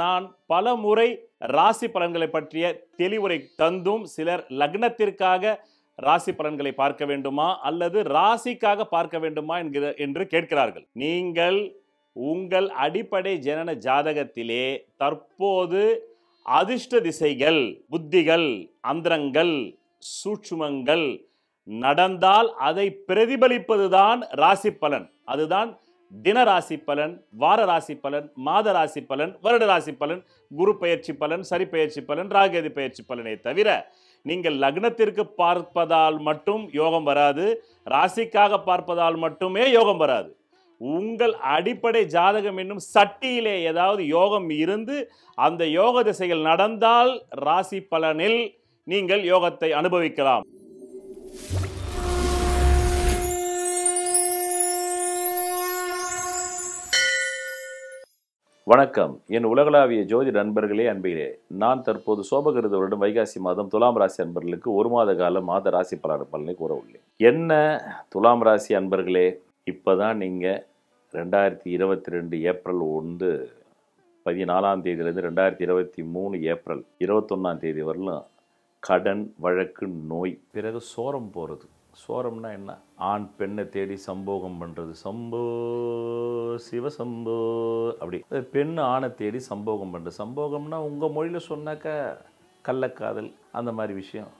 நான் பல முறை ராசி பலன்களை பற்றிய தெளிவுரை தந்தும் சிலர் லக்னத்திற்காக ராசி பலன்களை பார்க்க வேண்டுமா அல்லது ராசிக்காக பார்க்க வேண்டுமா என்கிற என்று கேட்கிறார்கள் நீங்கள் உங்கள் அடிப்படை ஜனன ஜாதகத்திலே தற்போது அதிர்ஷ்ட திசைகள் புத்திகள் அந்தரங்கள் சூட்சுமங்கள் நடந்தால் அதை பிரதிபலிப்பதுதான் ராசி பலன் அதுதான் தின ராசி பலன் வார ராசி பலன் மாத ராசி பலன் வருட ராசி பலன் குரு பயிற்சி பலன் சரி பயிற்சி பலன் ராகேதி பயிற்சி பலனை தவிர நீங்கள் லக்னத்திற்கு பார்ப்பதால் மட்டும் யோகம் வராது ராசிக்காக பார்ப்பதால் மட்டுமே யோகம் வராது உங்கள் அடிப்படை ஜாதகம் என்னும் சட்டியிலே ஏதாவது யோகம் இருந்து அந்த யோக திசைகள் நடந்தால் ராசி பலனில் நீங்கள் யோகத்தை அனுபவிக்கலாம் வணக்கம் என் உலகளாவிய ஜோதி நண்பர்களே அன்பிலே நான் தற்போது சோபகிருத வருடம் வைகாசி மாதம் துலாம் ராசி அன்பர்களுக்கு ஒரு மாத கால மாத ராசி பலன் பலனை கூற உள்ளேன் என்ன துலாம் ராசி அன்பர்களே இப்போ தான் நீங்கள் ரெண்டாயிரத்தி இருபத்தி ரெண்டு ஏப்ரல் ஒன்று பதினாலாம் தேதியிலேருந்து ரெண்டாயிரத்தி இருபத்தி மூணு ஏப்ரல் இருபத்தொன்னாம் தேதி வரலும் கடன் வழக்கு நோய் பிறகு சோரம் போகிறது சோரம்னா என்ன ஆண் பெண்ணை தேடி சம்போகம் பண்ணுறது சம்போ சிவசம்போ அப்படி பெண் ஆணை தேடி சம்போகம் பண்ணுறது சம்போகம்னா உங்கள் மொழியில் சொன்னாக்கா கள்ளக்காதல் அந்த மாதிரி விஷயம்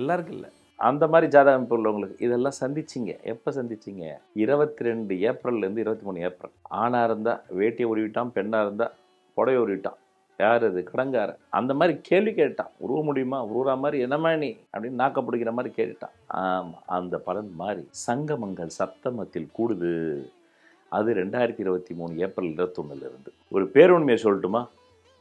எல்லாருக்கும் இல்லை அந்த மாதிரி ஜாதகம் அமைப்பு உள்ளவங்களுக்கு இதெல்லாம் சந்திச்சிங்க எப்போ சந்திச்சிங்க இருபத்தி ரெண்டு ஏப்ரல்லேருந்து இருபத்தி மூணு ஏப்ரல் ஆணாக இருந்தால் வேட்டியை உருவிட்டான் பெண்ணாக இருந்தால் புடவை உருவிட்டான் யார் அது கடங்கார அந்த மாதிரி கேள்வி கேட்டான் உருவ முடியுமா உருவா மாதிரி என்னமா நீ அப்படின்னு பிடிக்கிற மாதிரி ஆமாம் அந்த பலன் மாதிரி சங்கமங்கள் சத்தமத்தில் கூடுது அது ரெண்டாயிரத்தி இருபத்தி மூணு ஏப்ரல் இருபத்தொன்னுலேருந்து ஒரு பேருண்மையை சொல்லட்டுமா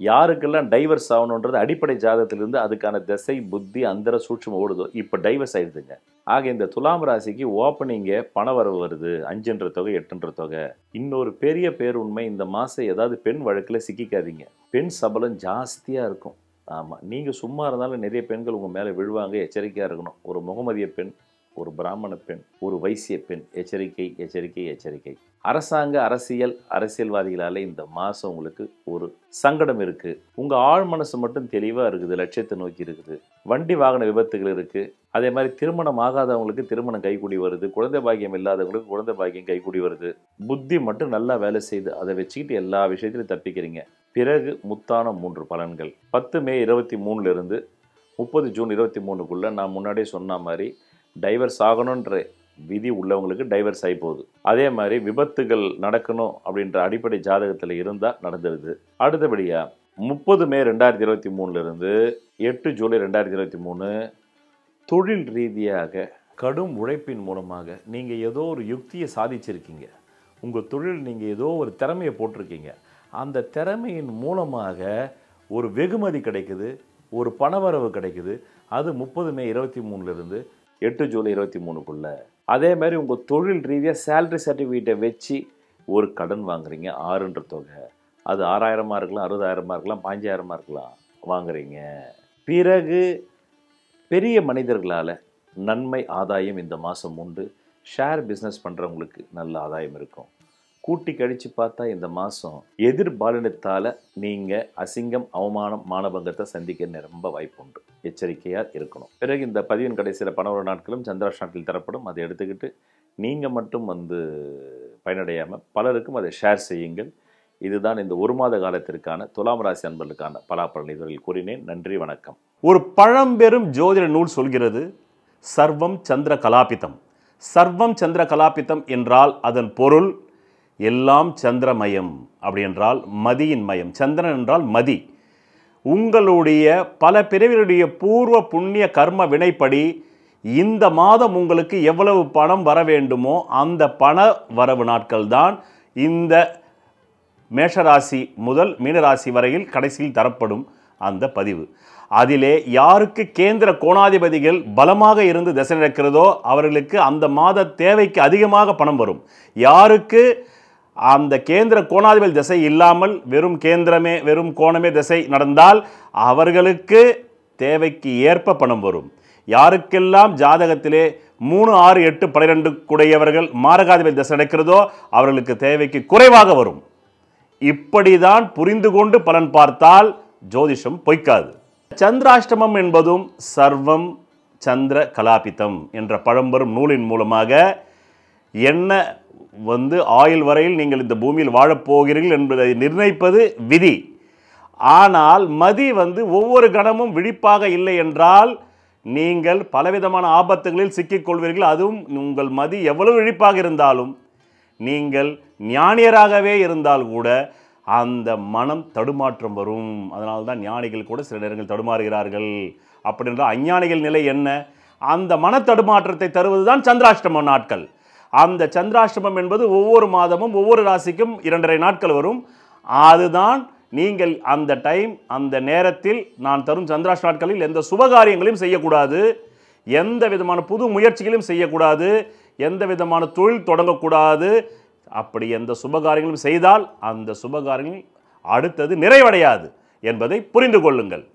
யாருக்கெல்லாம் டைவர்ஸ் ஆகணுன்றது அடிப்படை ஜாதகத்திலிருந்து அதுக்கான திசை புத்தி அந்தர சூட்சம் ஓடுதோ இப்போ டைவர்ஸ் ஆயிடுதுங்க ஆக இந்த துலாம் ராசிக்கு ஓப்பனிங்கே பணவரவு வருது அஞ்சுன்ற தொகை எட்டுன்ற தொகை இன்னொரு பெரிய பேருண்மை இந்த மாதம் ஏதாவது பெண் வழக்கில் சிக்கிக்காதீங்க பெண் சபலம் ஜாஸ்தியாக இருக்கும் ஆமாம் நீங்கள் சும்மா இருந்தாலும் நிறைய பெண்கள் உங்கள் மேலே விழுவாங்க எச்சரிக்கையாக இருக்கணும் ஒரு முகமதிய பெண் ஒரு பிராமண பெண் ஒரு வைசிய பெண் எச்சரிக்கை எச்சரிக்கை எச்சரிக்கை அரசாங்க அரசியல் அரசியல்வாதிகளால் இந்த மாதம் உங்களுக்கு ஒரு சங்கடம் இருக்குது உங்கள் ஆழ் மனசு மட்டும் தெளிவாக இருக்குது லட்சியத்தை நோக்கி இருக்குது வண்டி வாகன விபத்துகள் இருக்குது அதே மாதிரி திருமணம் ஆகாதவங்களுக்கு திருமணம் கைகூடி வருது குழந்தை பாக்கியம் இல்லாதவங்களுக்கு குழந்தை பாக்கியம் கைகூடி வருது புத்தி மட்டும் நல்லா வேலை செய்து அதை வச்சுக்கிட்டு எல்லா விஷயத்திலையும் தப்பிக்கிறீங்க பிறகு முத்தான மூன்று பலன்கள் பத்து மே இருபத்தி மூணுலேருந்து முப்பது ஜூன் இருபத்தி மூணுக்குள்ளே நான் முன்னாடியே சொன்ன மாதிரி டைவர்ஸ் ஆகணுன்ற விதி உள்ளவங்களுக்கு டைவர்ஸ் ஆகி போகுது அதே மாதிரி விபத்துகள் நடக்கணும் அப்படின்ற அடிப்படை ஜாதகத்தில் இருந்தால் நடந்துடுது அடுத்தபடியாக முப்பது மே ரெண்டாயிரத்தி இருபத்தி மூணுலேருந்து எட்டு ஜூலை ரெண்டாயிரத்தி இருபத்தி மூணு தொழில் ரீதியாக கடும் உழைப்பின் மூலமாக நீங்கள் ஏதோ ஒரு யுக்தியை சாதிச்சிருக்கீங்க உங்கள் தொழில் நீங்கள் ஏதோ ஒரு திறமையை போட்டிருக்கீங்க அந்த திறமையின் மூலமாக ஒரு வெகுமதி கிடைக்குது ஒரு பணவரவு கிடைக்குது அது முப்பது மே இருபத்தி மூணுலேருந்து எட்டு ஜூலை இருபத்தி மூணுக்குள்ளே அதே மாதிரி உங்கள் தொழில் ரீதியாக சேல்ரி சர்டிஃபிகேட்டை வச்சு ஒரு கடன் வாங்குறீங்க ஆறுன்ற தொகை அது ஆறாயிரமாக இருக்கலாம் அறுபதாயிரமாக இருக்கலாம் பாஞ்சாயிரமாக இருக்கலாம் வாங்குறீங்க பிறகு பெரிய மனிதர்களால் நன்மை ஆதாயம் இந்த மாதம் உண்டு ஷேர் பிஸ்னஸ் பண்ணுறவங்களுக்கு நல்ல ஆதாயம் இருக்கும் கூட்டி கழித்து பார்த்தா இந்த மாதம் எதிர் பாலினத்தால் நீங்கள் அசிங்கம் அவமானம் மானபங்கத்தை சந்திக்க ரொம்ப வாய்ப்பு உண்டு எச்சரிக்கையாக இருக்கணும் பிறகு இந்த பதிவின் கடைசியில் பணவர நாட்களும் சந்திராஷ் நாட்கள் தரப்படும் அதை எடுத்துக்கிட்டு நீங்கள் மட்டும் வந்து பயனடையாமல் பலருக்கும் அதை ஷேர் செய்யுங்கள் இதுதான் இந்த ஒரு மாத காலத்திற்கான துலாம் ராசி அன்பர்களுக்கான பலாப்பலன் இதில் கூறினேன் நன்றி வணக்கம் ஒரு பழம்பெரும் ஜோதிட நூல் சொல்கிறது சர்வம் சந்திர கலாபித்தம் சர்வம் சந்திர கலாபித்தம் என்றால் அதன் பொருள் எல்லாம் சந்திரமயம் அப்படி என்றால் மதியின் மயம் சந்திரன் என்றால் மதி உங்களுடைய பல பிரிவினுடைய பூர்வ புண்ணிய கர்ம வினைப்படி இந்த மாதம் உங்களுக்கு எவ்வளவு பணம் வர வேண்டுமோ அந்த பண வரவு நாட்கள் தான் இந்த மேஷராசி முதல் மீனராசி வரையில் கடைசியில் தரப்படும் அந்த பதிவு அதிலே யாருக்கு கேந்திர கோணாதிபதிகள் பலமாக இருந்து திசை நடக்கிறதோ அவர்களுக்கு அந்த மாத தேவைக்கு அதிகமாக பணம் வரும் யாருக்கு அந்த கேந்திர கோணாதிபதி திசை இல்லாமல் வெறும் கேந்திரமே வெறும் கோணமே திசை நடந்தால் அவர்களுக்கு தேவைக்கு ஏற்ப பணம் வரும் யாருக்கெல்லாம் ஜாதகத்திலே மூணு ஆறு எட்டு பனிரெண்டு குடையவர்கள் மாரகாதிபதி திசை நடக்கிறதோ அவர்களுக்கு தேவைக்கு குறைவாக வரும் இப்படிதான் புரிந்து கொண்டு பலன் பார்த்தால் ஜோதிஷம் பொய்க்காது சந்திராஷ்டமம் என்பதும் சர்வம் சந்திர கலாபித்தம் என்ற பழம்பெரும் நூலின் மூலமாக என்ன வந்து ஆயுள் வரையில் நீங்கள் இந்த பூமியில் வாழப்போகிறீர்கள் என்பதை நிர்ணயிப்பது விதி ஆனால் மதி வந்து ஒவ்வொரு கணமும் விழிப்பாக இல்லை என்றால் நீங்கள் பலவிதமான ஆபத்துகளில் சிக்கிக்கொள்வீர்கள் அதுவும் உங்கள் மதி எவ்வளவு விழிப்பாக இருந்தாலும் நீங்கள் ஞானியராகவே இருந்தால் கூட அந்த மனம் தடுமாற்றம் வரும் அதனால் தான் ஞானிகள் கூட சில நேரங்கள் தடுமாறுகிறார்கள் அப்படின்ற அஞ்ஞானிகள் நிலை என்ன அந்த மன தடுமாற்றத்தை தருவது தான் சந்திராஷ்டம நாட்கள் அந்த சந்திராஷ்டமம் என்பது ஒவ்வொரு மாதமும் ஒவ்வொரு ராசிக்கும் இரண்டரை நாட்கள் வரும் அதுதான் நீங்கள் அந்த டைம் அந்த நேரத்தில் நான் தரும் சந்திராஷ் நாட்களில் எந்த சுபகாரியங்களையும் செய்யக்கூடாது எந்த விதமான புது முயற்சிகளையும் செய்யக்கூடாது எந்த விதமான தொழில் தொடங்கக்கூடாது அப்படி எந்த சுபகாரியங்களும் செய்தால் அந்த சுபகாரியங்கள் அடுத்தது நிறைவடையாது என்பதை புரிந்து கொள்ளுங்கள்